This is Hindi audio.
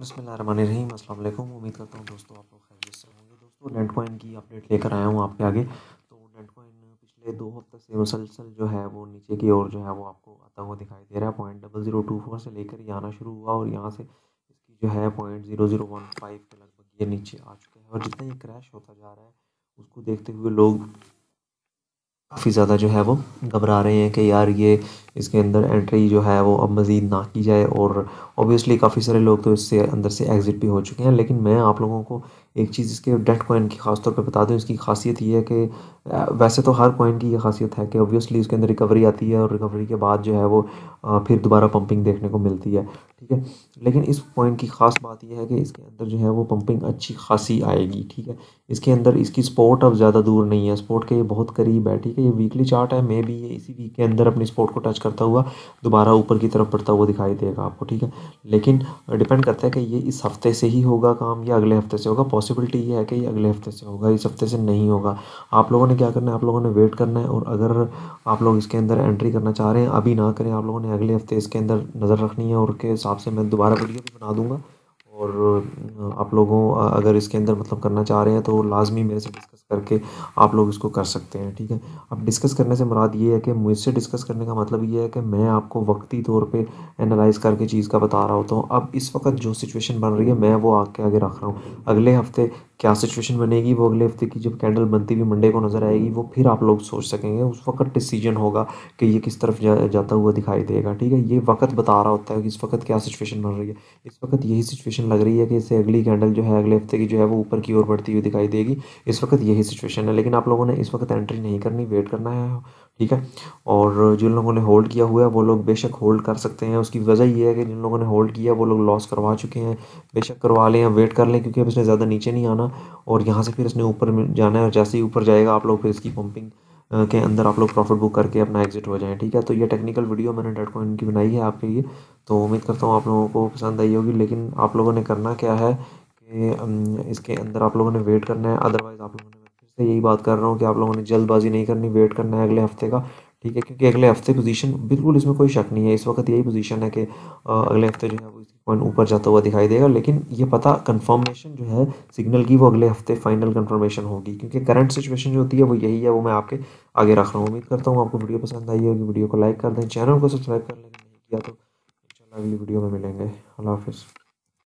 रही अल्लाम उम्मीद करता हूँ दोस्तों आप लोग खैरियत से होंगे दोस्तों नेट की अपडेट लेकर आया हूँ आपके आगे तो नेट कॉइन पिछले दो हफ्ते से मुसलसल जो है वो नीचे की ओर जो है वो आपको आता हुआ दिखाई दे रहा है point double zero two four से लेकर ये आना शुरू हुआ और यहाँ से इसकी जो है point zero zero one five के लगभग ये नीचे आ चुका है और जितना ये क्रैश होता जा रहा है उसको देखते हुए लोग काफ़ी ज़्यादा जो है वो घबरा रहे हैं कि यार ये इसके अंदर एंट्री जो है वो अब मज़ीद ना की जाए और ओबियसली काफ़ी सारे लोग तो इससे अंदर से एग्ज़िट भी हो चुके हैं लेकिन मैं आप लोगों को एक चीज़ इसके डेट कॉइन की खास तौर पे बता दें इसकी खासियत ये है कि वैसे तो हर कॉइन की ये खासियत है कि ऑब्वियसली इसके अंदर रिकवरी आती है और रिकवरी के बाद जो है वो फिर दोबारा पंपिंग देखने को मिलती है ठीक है लेकिन इस कॉइन की खास बात यह है कि इसके अंदर जो है वो पंपिंग अच्छी खासी आएगी ठीक है इसके अंदर इसकी स्पोर्ट अब ज़्यादा दूर नहीं है स्पोर्ट के बहुत करीब है ठीक है ये वीकली चार्ट है मे भी ये इसी वीक के अंदर अपनी स्पोर्ट को टच करता हुआ दोबारा ऊपर की तरफ बढ़ता हुआ दिखाई देगा आपको ठीक है लेकिन डिपेंड करता है कि ये इस हफ्ते से ही होगा काम या अगले हफ्ते से होगा पॉसिबिलिटी ये है कि ये अगले हफ्ते से होगा इस हफ्ते से नहीं होगा आप लोगों ने क्या करना है आप लोगों ने वेट करना है और अगर आप लोग इसके अंदर एंट्री करना चाह रहे हैं अभी ना करें आप लोगों ने अगले हफ्ते इसके अंदर नज़र रखनी है और के हिसाब से मैं दोबारा वीडियो भी बना दूँगा और आप लोगों अगर इसके अंदर मतलब करना चाह रहे हैं तो लाजमी मेरे से डिस्कस करके आप लोग इसको कर सकते हैं ठीक है अब डिस्कस करने से मुराद ये है कि मुझसे डिस्कस करने का मतलब ये है कि मैं आपको वक्ती तौर पे एनालाइज करके चीज़ का बता रहा होता हूँ अब इस वक्त जो सिचुएशन बन रही है मैं वो आके आगे रख रहा हूँ अगले हफ्ते क्या सिचुएशन बनेगी वो अगले हफ्ते की जब कैंडल बनती हुई मंडे को नज़र आएगी वो फिर आप लोग सोच सकेंगे उस वक्त डिसीजन होगा कि ये किस तरफ जा, जाता हुआ दिखाई देगा ठीक है ये वक्त बता रहा होता है कि इस वक्त क्या सिचुएशन बन रही है इस वक्त यही सिचुएशन लग रही है कि इससे अगली कैंडल जो है अगले हफ्ते की जो है वो ऊपर की ओर बढ़ती हुई दिखाई देगी इस वक्त यही सिचुएशन है लेकिन आप लोगों ने इस वक्त एंट्री नहीं करनी वेट करना है ठीक है और जिन लोगों ने होल्ड किया हुआ है वो लोग बेशक होल्ड कर सकते हैं उसकी वजह ये है कि जिन लोगों ने होल्ड किया वो लोग लॉस करवा चुके हैं बेशक करवा लें या वेट कर लें क्योंकि अब इसने ज़्यादा नीचे नहीं आना और यहाँ से फिर इसने ऊपर जाना है और जैसे ही ऊपर जाएगा आप लोग फिर इसकी पम्पिंग के अंदर आप लोग प्रॉफिट बुक करके अपना एग्जिट हो जाएँ ठीक है तो ये टेक्निकल वीडियो मैंने डेटकॉइन की बनाई है आपके लिए तो उम्मीद करता हूँ आप लोगों को पसंद आई होगी लेकिन आप लोगों ने करना क्या है कि इसके अंदर आप लोगों ने वेट करना है अदरवाइज़ आप लोगों से यही बात कर रहा हूँ कि आप लोगों ने जल्दबाजी नहीं करनी वेट करना है अगले हफ्ते का ठीक है क्योंकि अगले हफ्ते पोजीशन बिल्कुल इसमें कोई शक नहीं है इस वक्त यही पोजीशन है कि अगले हफ्ते जो है वो पॉइंट ऊपर जाता हुआ दिखाई देगा लेकिन ये पता कंफर्मेशन जो है सिग्नल की वो अगले हफ्ते फाइनल कंफर्मेशन होगी क्योंकि करंट सिचुएशन जो होती है वो यही है वो मैं आपके आगे रख रहा हूँ उम्मीद करता हूँ आपको वीडियो पसंद आई होगी वीडियो को लाइक कर दें चैनल को सब्सक्राइब कर लेंगे नहीं किया तो अगली वीडियो में मिलेंगे अल्लाह हाफिज़